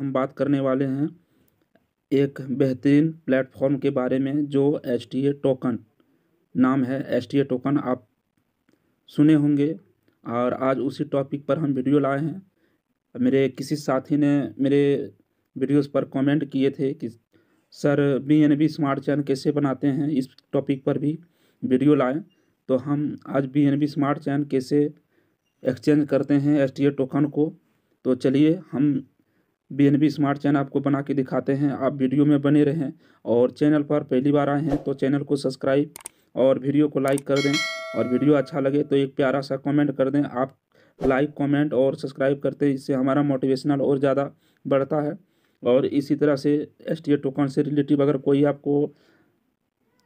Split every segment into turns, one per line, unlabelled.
हम बात करने वाले हैं एक बेहतरीन प्लेटफॉर्म के बारे में जो एच टी ए टोकन नाम है एच टी ए टोकन आप सुने होंगे और आज उसी टॉपिक पर हम वीडियो लाए हैं मेरे किसी साथी ने मेरे वीडियोस पर कमेंट किए थे कि sir B N B smart chain कैसे बनाते हैं इस टॉपिक पर भी वीडियो लाएं तो हम आज B N B smart chain कैसे एक्सचेंज करते हैं एस टी ए टोकन को तो चलिए हम B N B smart chain आपको बना के दिखाते हैं आप वीडियो में बने रहें और चैनल पर पहली बार आए हैं तो चैनल को सब्सक्राइब और वीडियो को लाइक कर दें और वीडियो अच्छा लगे तो एक प्यारा सा कमेंट कर दें आप लाइक कमेंट और सब्सक्राइब करते हैं इससे हमारा मोटिवेशनल और ज़्यादा बढ़ता है और इसी तरह से एस टी टोकन से रिलेटिव अगर कोई आपको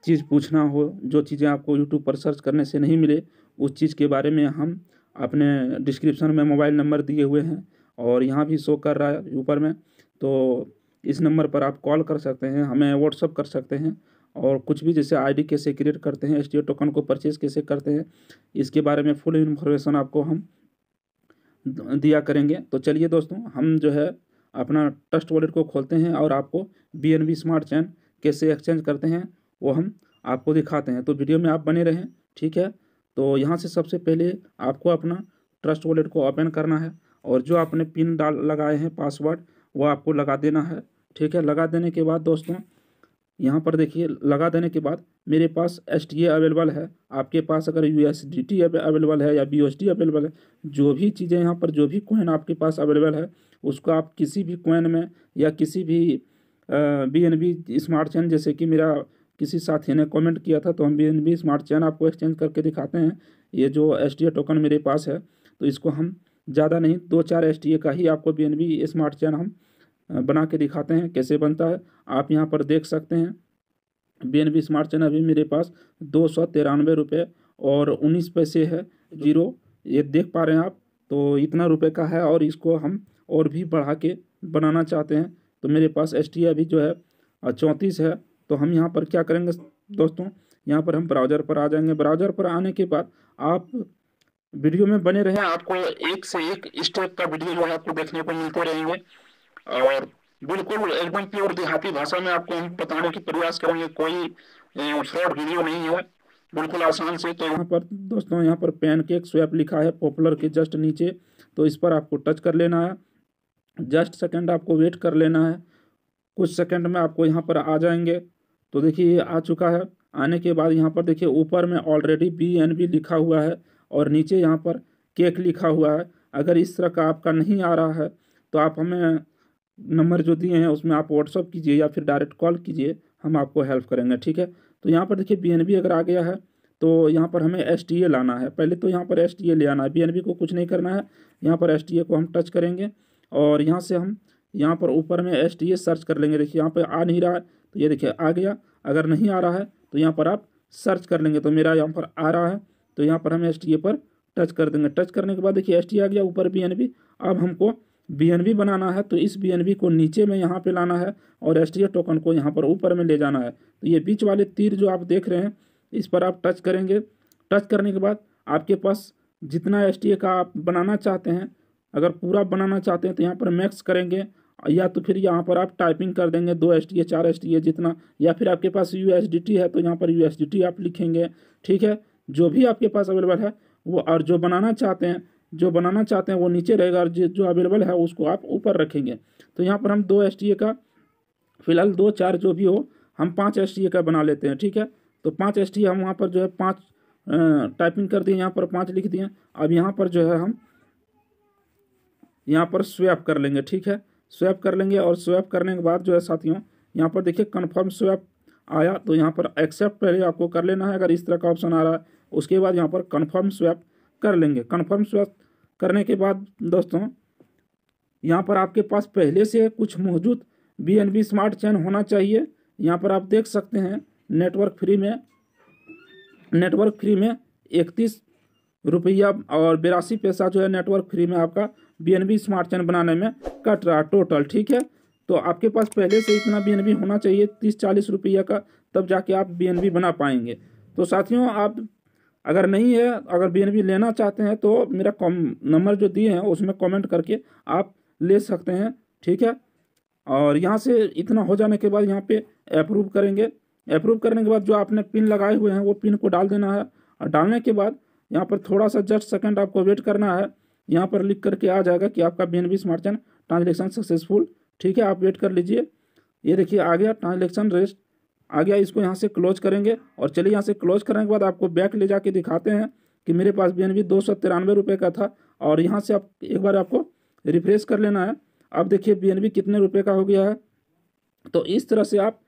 चीज़ पूछना हो जो चीज़ें आपको यूट्यूब पर सर्च करने से नहीं मिले उस चीज़ के बारे में हम अपने डिस्क्रिप्शन में मोबाइल नंबर दिए हुए हैं और यहाँ भी शो कर रहा है ऊपर में तो इस नंबर पर आप कॉल कर सकते हैं हमें व्हाट्सअप कर सकते हैं और कुछ भी जैसे आईडी कैसे क्रिएट करते हैं एस टोकन को परचेज़ कैसे करते हैं इसके बारे में फुल इन्फॉर्मेशन आपको हम दिया करेंगे तो चलिए दोस्तों हम जो है अपना ट्रस्ट वॉलेट को खोलते हैं और आपको बी स्मार्ट चैन कैसे एक्सचेंज करते हैं वो हम आपको दिखाते हैं तो वीडियो में आप बने रहें ठीक है तो यहाँ से सबसे पहले आपको अपना ट्रस्ट वॉलेट को ओपन करना है और जो आपने पिन डाल लगाए हैं पासवर्ड वह आपको लगा देना है ठीक है लगा देने के बाद दोस्तों यहाँ पर देखिए लगा देने के बाद मेरे पास एस टी अवेलेबल है आपके पास अगर U S D T available है या बी एस डी अवेलेबल है जो भी चीज़ें यहाँ पर जो भी कोइन आपके पास अवेलेबल है उसको आप किसी भी कोइन में या किसी भी B N B smart chain जैसे कि मेरा किसी साथी ने कमेंट किया था तो हम B N B smart chain आपको एक्सचेंज करके दिखाते हैं ये जो एस टी टोकन मेरे पास है तो इसको हम ज़्यादा नहीं दो चार एस का ही आपको बी स्मार्ट चैन हम बना के दिखाते हैं कैसे बनता है आप यहाँ पर देख सकते हैं बी स्मार्ट चैन अभी मेरे पास दो सौ तिरानवे रुपये और उन्नीस पैसे है जीरो ये देख पा रहे हैं आप तो इतना रुपए का है और इसको हम और भी बढ़ा के बनाना चाहते हैं तो मेरे पास एस टी अभी जो है चौंतीस है तो हम यहाँ पर क्या करेंगे दोस्तों यहाँ पर हम ब्राउज़र पर आ जाएंगे ब्राउज़र पर आने के बाद आप वीडियो में बने रहे आपको एक से एक स्टेप का वीडियो जो है आपको देखने को मिलते रहेंगे और बिल्कुल एकदम प्योर देहाती भाषा में आपको हम बताने की प्रयास करेंगे कोई
फ्रॉड वीडियो नहीं है बिल्कुल आसान से तो यहाँ
पर दोस्तों यहाँ पर पैन केक स्वैप लिखा है पॉपुलर के जस्ट नीचे तो इस पर आपको टच कर लेना है जस्ट सेकंड आपको वेट कर लेना है कुछ सेकंड में आपको यहाँ पर आ जाएंगे तो देखिए आ चुका है आने के बाद यहाँ पर देखिए ऊपर में ऑलरेडी बी एन बी लिखा हुआ है और नीचे यहाँ पर केक लिखा हुआ है अगर इस तरह का आपका नहीं आ रहा है तो आप हमें नंबर जो दिए हैं उसमें आप व्हाट्सअप कीजिए या फिर डायरेक्ट कॉल कीजिए हम आपको हेल्प करेंगे ठीक है तो यहाँ पर देखिए बी अगर आ गया है तो यहाँ पर हमें एस लाना है पहले तो यहाँ पर एस ले आना है बी को कुछ नहीं करना है यहाँ पर एस को हम टच करेंगे और यहाँ से हम यहाँ पर ऊपर में एस सर्च कर लेंगे देखिए यहाँ पर आ नहीं रहा है तो ये देखिए आ गया अगर नहीं आ रहा है तो यहाँ पर आप सर्च कर लेंगे तो मेरा यहाँ पर आ रहा है तो यहाँ पर हम एस पर टच कर देंगे टच करने के बाद देखिए एस आ गया ऊपर बी अब हमको बी बनाना है तो इस बी को नीचे में यहाँ पे लाना है और एस टोकन को यहाँ पर ऊपर में ले जाना है तो ये बीच वाले तीर जो आप देख रहे हैं इस पर आप टच करेंगे टच करने के बाद आपके पास जितना एस का आप बनाना चाहते हैं अगर पूरा बनाना चाहते हैं तो यहाँ पर मैक्स करेंगे या तो फिर यहाँ पर आप टाइपिंग कर देंगे दो एस टी चार एस टी जितना या फिर आपके पास यू है तो यहाँ पर यू आप लिखेंगे ठीक है जो भी आपके पास अवेलेबल है वो और जो बनाना चाहते हैं जो बनाना चाहते हैं वो नीचे रहेगा और जो अवेलेबल है उसको आप ऊपर रखेंगे तो यहाँ पर हम दो एस का फिलहाल दो चार जो भी हो हम पाँच एस का बना लेते हैं ठीक है तो पाँच एस हम वहाँ पर जो है पाँच टाइपिंग कर दिए यहाँ पर पाँच लिख दिए अब यहाँ पर जो है हम यहाँ पर स्वैप कर लेंगे ठीक है स्वैप कर लेंगे और स्वैप करने के बाद जो है साथियों यहाँ पर देखिए कन्फर्म स्वैप आया तो यहाँ पर एक्सेप्ट पहले आपको कर लेना है अगर इस तरह का ऑप्शन आ रहा है उसके बाद यहाँ पर कन्फर्म स्वैप कर लेंगे कन्फर्म स्वैप करने के बाद दोस्तों यहाँ पर आपके पास पहले से कुछ मौजूद बी स्मार्ट चैन होना चाहिए यहाँ पर आप देख सकते हैं नेटवर्क फ्री में नेटवर्क फ्री में इकतीस रुपया और बिरासी पैसा जो है नेटवर्क फ्री में आपका बी स्मार्ट चैन बनाने में कट रहा टोटल ठीक है तो आपके पास पहले से इतना बी होना चाहिए तीस चालीस रुपया का तब जाके आप बी बना पाएंगे तो साथियों आप अगर नहीं है अगर बी लेना चाहते हैं तो मेरा कॉम नंबर जो दिए हैं उसमें कमेंट करके आप ले सकते हैं ठीक है और यहाँ से इतना हो जाने के बाद यहाँ पे अप्रूव करेंगे अप्रूव करने के बाद जो आपने पिन लगाए हुए हैं वो पिन को डाल देना है और डालने के बाद यहाँ पर थोड़ा सा जस्ट सेकेंड आपको वेट करना है यहाँ पर लिख करके आ जाएगा कि आपका B N B smart chain transaction successful ठीक है आप वेट कर लीजिए ये देखिए आ गया ट्रांजेक्शन रेस्ट आ गया इसको यहाँ से क्लोज करेंगे और चलिए यहाँ से क्लोज करने के बाद आपको बैक ले जाके दिखाते हैं कि मेरे पास बी एन बी दो सौ तिरानवे रुपये का था और यहाँ से आप एक बार आपको रिफ्रेश कर लेना है अब देखिए बी एन बी कितने रुपये का हो गया है तो इस तरह से आप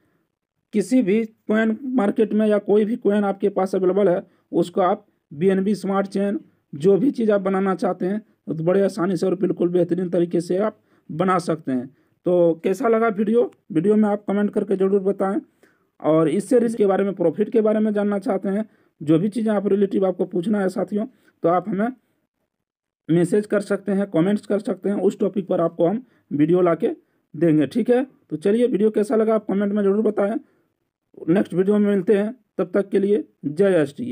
किसी भी कोइन मार्केट में या कोई भी कोइन आपके पास अवेलेबल है उसको आप B N B smart chain जो भी चीज़ आप बनाना चाहते हैं तो बड़े आसानी से और बिल्कुल बेहतरीन तरीके से आप बना सकते हैं तो कैसा लगा वीडियो वीडियो में आप कमेंट करके ज़रूर बताएं और इस सीरीज के बारे में प्रॉफिट के बारे में जानना चाहते हैं जो भी चीज़ें आप रिलेटिव आपको पूछना है साथियों तो आप हमें मैसेज कर सकते हैं कमेंट्स कर सकते हैं उस टॉपिक पर आपको हम वीडियो ला देंगे ठीक है तो चलिए वीडियो कैसा लगा आप कमेंट में ज़रूर बताएं नेक्स्ट वीडियो में मिलते हैं तब तक के लिए जय एस